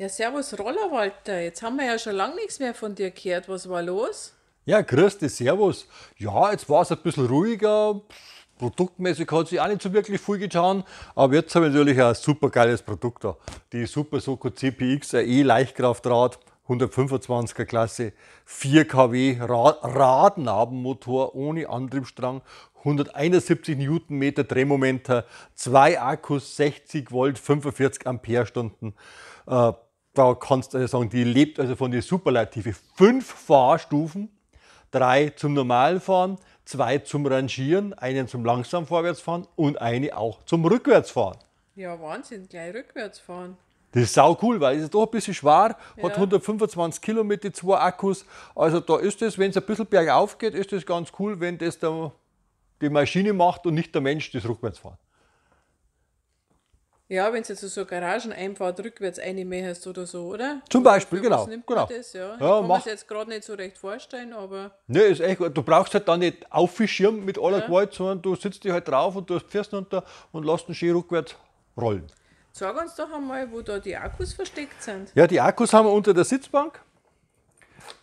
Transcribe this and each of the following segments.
Ja, servus Roller Walter, jetzt haben wir ja schon lange nichts mehr von dir gehört. Was war los? Ja, grüß dich, servus. Ja, jetzt war es ein bisschen ruhiger. Produktmäßig hat sich auch nicht so wirklich viel getan, aber jetzt habe ich natürlich ein super geiles Produkt da. Die Super Soko CPX AE Leichtkraftrad, 125er Klasse, 4 kW Radnabenmotor ohne Antriebsstrang, 171 Newtonmeter Drehmomente, zwei Akkus, 60 Volt, 45 Amperestunden. Äh, da kannst du also sagen, die lebt also von der Superlative. Fünf Fahrstufen, drei zum Normalfahren, zwei zum Rangieren, einen zum langsam Vorwärtsfahren und eine auch zum Rückwärtsfahren. Ja, Wahnsinn, gleich rückwärtsfahren. Das ist sau cool, weil es ist doch ein bisschen schwer, ja. hat 125 Kilometer, zwei Akkus. Also da ist es, wenn es ein bisschen bergauf geht, ist es ganz cool, wenn das der, die Maschine macht und nicht der Mensch das Rückwärtsfahren. Ja, wenn du jetzt so, so Garageneinfahrt rückwärts eine mehr hast oder so, oder? Zum Beispiel, oder genau. Nimmt genau. Das, ja. Ja, kann man jetzt gerade nicht so recht vorstellen, aber. Nee, ist echt Du brauchst halt dann nicht aufschirmen mit aller ja. Gewalt, sondern du sitzt dich halt drauf und du hast Pfirsten unter und lässt den Ski rückwärts rollen. Sag uns doch einmal, wo da die Akkus versteckt sind. Ja, die Akkus haben wir unter der Sitzbank.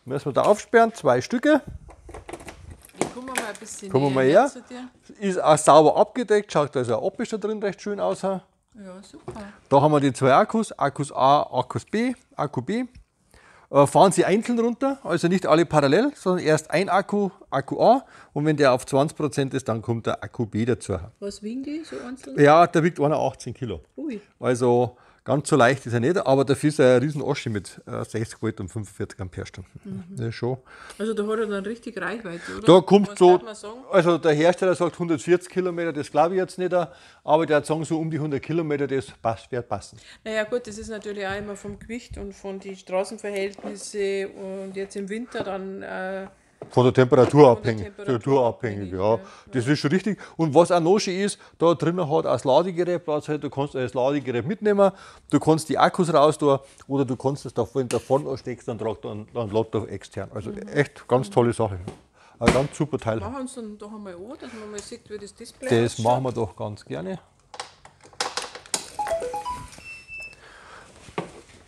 Müssen wir da aufsperren, zwei Stücke. Ich komme mal ein bisschen Kommen näher, mal her. Ne, ist auch sauber abgedeckt, schaut also optisch da drin recht schön aus. Ja, super. Da haben wir die zwei Akkus, Akkus A, Akkus B, Akku B. Äh, fahren sie einzeln runter, also nicht alle parallel, sondern erst ein Akku, Akku A und wenn der auf 20% ist, dann kommt der Akku B dazu. Was wiegen die so einzeln? Ja, der wiegt einer 18 Kilo. Ui. Also Ganz so leicht ist er nicht, aber dafür ist er ein riesen Oschi mit 60 äh, Volt und 45 Amperestunden. Mhm. Ja, schon. Also da hat er dann richtig Reichweite, oder? Da kommt Was so, also der Hersteller sagt 140 Kilometer, das glaube ich jetzt nicht, aber der hat sagen so um die 100 Kilometer, das passt, wird passen. Naja gut, das ist natürlich auch immer vom Gewicht und von den Straßenverhältnissen und jetzt im Winter dann... Äh, von der Temperatur abhängig. Temperatur abhängig, ja. ja. Das ist schon richtig. Und was auch noch schön ist, da drinnen hat das Ladegerät Platz, du kannst als Ladegerät mitnehmen, du kannst die Akkus raus da oder du kannst es da vorne steckst, dann tragt dann, dann Lotto extern. Also mhm. echt ganz tolle Sache. Ein ganz super Teil. Machen wir uns dann doch einmal an, dass man mal sieht, wie das Display Das ausschaut. machen wir doch ganz gerne.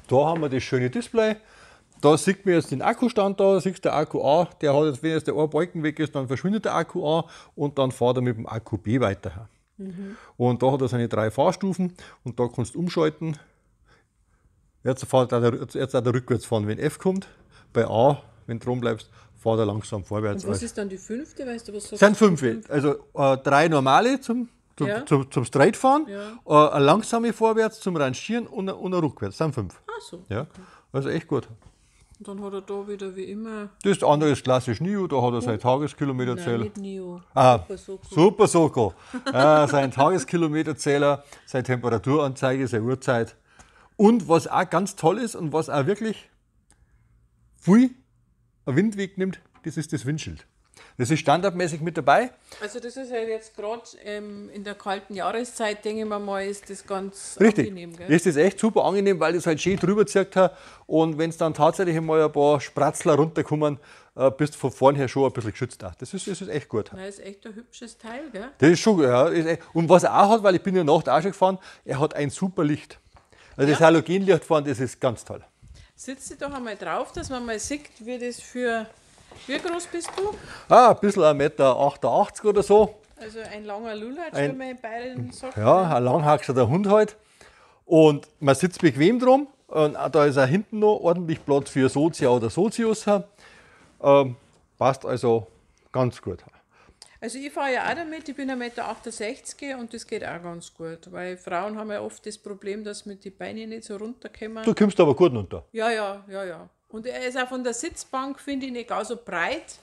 Da haben wir das schöne Display da sieht man jetzt den Akkustand da, da siehst der Akku A, der hat jetzt, wenn jetzt der eine Balken weg ist, dann verschwindet der Akku A und dann fährt er mit dem Akku B weiter. Mhm. Und da hat er seine drei Fahrstufen und da kannst du umschalten. Jetzt fährt er, jetzt er rückwärts fahren, wenn F kommt. Bei A, wenn du drum bleibst, fährt er langsam vorwärts. Und was ist dann die fünfte? Weißt du, was sagst? sind fünf. Also äh, drei normale zum, zum, ja. zum, zum Straightfahren, ja. äh, eine langsame vorwärts zum Rangieren und, und eine rückwärts. Das sind fünf. Ach so. Ja. Also echt gut. Und dann hat er da wieder wie immer. Das andere ist klassisch NIO, da hat er seine oh. Tageskilometerzähler. Nein, nicht NIO. Ah, Super Soko. äh, ah, sein Tageskilometerzähler, seine Temperaturanzeige, seine Uhrzeit. Und was auch ganz toll ist und was auch wirklich viel Windweg nimmt, das ist das Windschild. Das ist standardmäßig mit dabei. Also das ist ja halt jetzt gerade ähm, in der kalten Jahreszeit, denke ich mal, ist das ganz Richtig. angenehm. Gell? Ist das echt super angenehm, weil das halt schön drüber zirkt und wenn es dann tatsächlich mal ein paar Spratzler runterkommen, äh, bist du von vornher schon ein bisschen geschützt. Das, ist, das ist echt gut. Das ist echt ein hübsches Teil, gell? Das ist schon, ja. Ist echt. Und was er auch hat, weil ich bin ja Nacht auch schon gefahren, er hat ein super Licht. Also ja. das Halogenlicht fahren, das ist ganz toll. Sitzt sie doch einmal drauf, dass man mal sieht, wie das für wie groß bist du? Ah, ein bisschen 1,88 Meter oder so. Also ein langer Lulatsch, ein, wenn man in Bayern sagt. Ja, ein langhaxer Hund halt. Und man sitzt bequem drum. Und da ist auch hinten noch ordentlich Platz für Sozia oder Sozius. Ähm, passt also ganz gut. Also ich fahre ja auch damit, ich bin 1,68 Meter und das geht auch ganz gut, weil Frauen haben ja oft das Problem, dass mit die Beine nicht so runterkommen. Du kommst aber gut runter. Ja, ja, ja, ja. Und er ist auch von der Sitzbank, finde ich, nicht gar so breit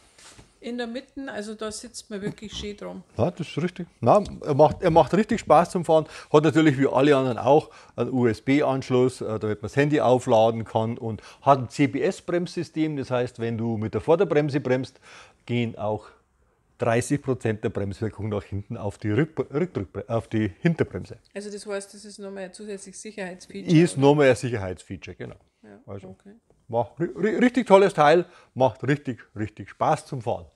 in der Mitte. Also da sitzt man wirklich schön drum. Ja, das ist richtig. Na, er, macht, er macht richtig Spaß zum Fahren. Hat natürlich wie alle anderen auch einen USB-Anschluss, äh, damit man das Handy aufladen kann und hat ein CBS-Bremssystem. Das heißt, wenn du mit der Vorderbremse bremst, gehen auch 30 der Bremswirkung nach hinten auf die, Rück Rückdrück auf die Hinterbremse. Also das heißt, das ist nochmal ein zusätzliches Sicherheitsfeature? Ist nochmal ein Sicherheitsfeature, genau. Ja, also. okay. Macht, richtig tolles Teil, macht richtig, richtig Spaß zum Fahren.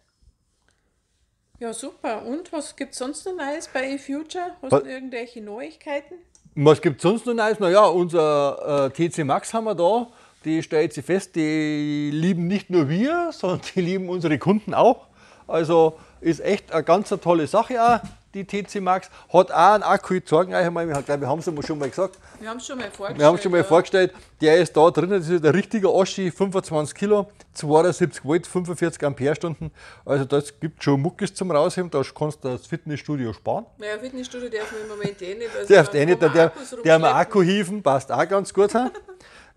Ja, super. Und was gibt es sonst noch Neues bei eFuture? Hast was? du irgendwelche Neuigkeiten? Was gibt es sonst noch Neues? Naja, unser äh, TC Max haben wir da. Die stellt sie fest, die lieben nicht nur wir, sondern die lieben unsere Kunden auch. Also ist echt eine ganz tolle Sache auch die TC Max, hat auch einen Akku, ich zeige euch einmal, wir haben es schon mal gesagt. Wir haben es schon mal vorgestellt. Wir haben schon mal ja. vorgestellt, der ist da drin, das ist der richtige Oschi, 25 Kilo, 72 Volt, 45 Amperestunden. Also das gibt schon Muckis zum Rausheben, da kannst du das Fitnessstudio sparen. Naja, Fitnessstudio darf man im Moment eh nicht. Also darfst eh nicht, der, der, der mal Akku hieven, passt auch ganz gut.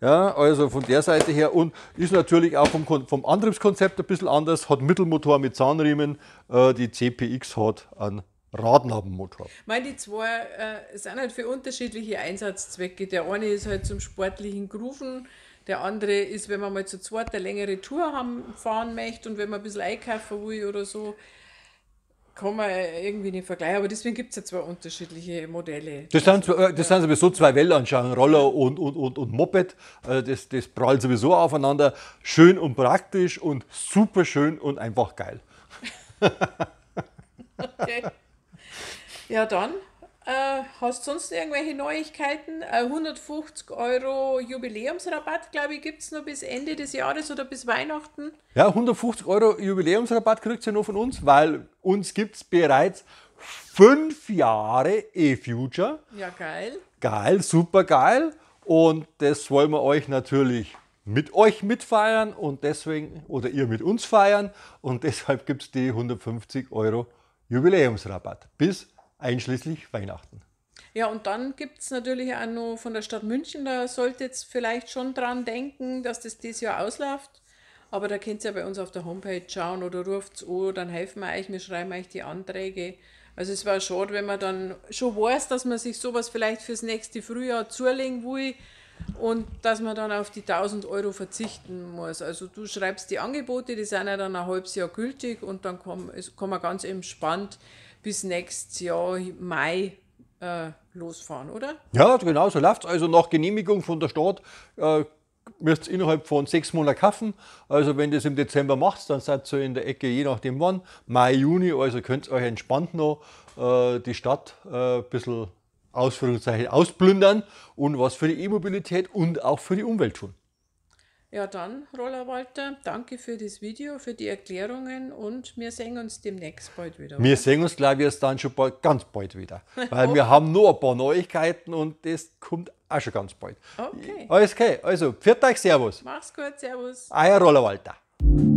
Ja, also von der Seite her und ist natürlich auch vom, vom Antriebskonzept ein bisschen anders, hat Mittelmotor mit Zahnriemen, äh, die CPX hat einen Radnabenmotor. Meine, die zwei äh, sind halt für unterschiedliche Einsatzzwecke. Der eine ist halt zum sportlichen Grufen, der andere ist, wenn man mal zu zweit eine längere Tour haben, fahren möchte und wenn man ein bisschen einkaufen will oder so, kann man äh, irgendwie nicht vergleichen. Aber deswegen gibt es ja zwei unterschiedliche Modelle. Das sind, äh, das ja. sind sowieso zwei Weltanschauungen, Roller und, und, und, und Moped. Also das, das prallt sowieso aufeinander. Schön und praktisch und super schön und einfach geil. okay. Ja, dann. Äh, hast du sonst irgendwelche Neuigkeiten? Äh, 150 Euro Jubiläumsrabatt, glaube ich, gibt es noch bis Ende des Jahres oder bis Weihnachten. Ja, 150 Euro Jubiläumsrabatt kriegt ihr ja nur von uns, weil uns gibt es bereits fünf Jahre E-Future. Ja, geil. Geil, super geil. Und das wollen wir euch natürlich mit euch mitfeiern und deswegen, oder ihr mit uns feiern. Und deshalb gibt es die 150 Euro Jubiläumsrabatt bis einschließlich Weihnachten. Ja, und dann gibt es natürlich auch noch von der Stadt München, da solltet ihr vielleicht schon dran denken, dass das dieses Jahr ausläuft. Aber da könnt ihr ja bei uns auf der Homepage schauen oder ruft es an, dann helfen wir euch, wir schreiben euch die Anträge. Also es war schade, wenn man dann schon weiß, dass man sich sowas vielleicht fürs nächste Frühjahr zulegen will und dass man dann auf die 1000 Euro verzichten muss. Also du schreibst die Angebote, die sind ja dann ein halbes Jahr gültig und dann kann, kann man ganz entspannt bis nächstes Jahr Mai äh, losfahren, oder? Ja, genau, so läuft es. Also nach Genehmigung von der Stadt äh, müsst ihr innerhalb von sechs Monaten kaufen. Also wenn ihr das im Dezember macht, dann seid ihr in der Ecke, je nachdem wann, Mai, Juni, also könnt ihr euch entspannt noch äh, die Stadt äh, ein bisschen Ausführungszeichen ausplündern und was für die E-Mobilität und auch für die Umwelt tun. Ja, dann, Roller Walter, danke für das Video, für die Erklärungen und wir sehen uns demnächst bald wieder. Oder? Wir sehen uns, glaube ich, jetzt dann schon bald, ganz bald wieder, weil oh. wir haben nur ein paar Neuigkeiten und das kommt auch schon ganz bald. Okay. Alles okay, also, pfiat euch, Servus. Mach's gut, Servus. Euer Roller Walter.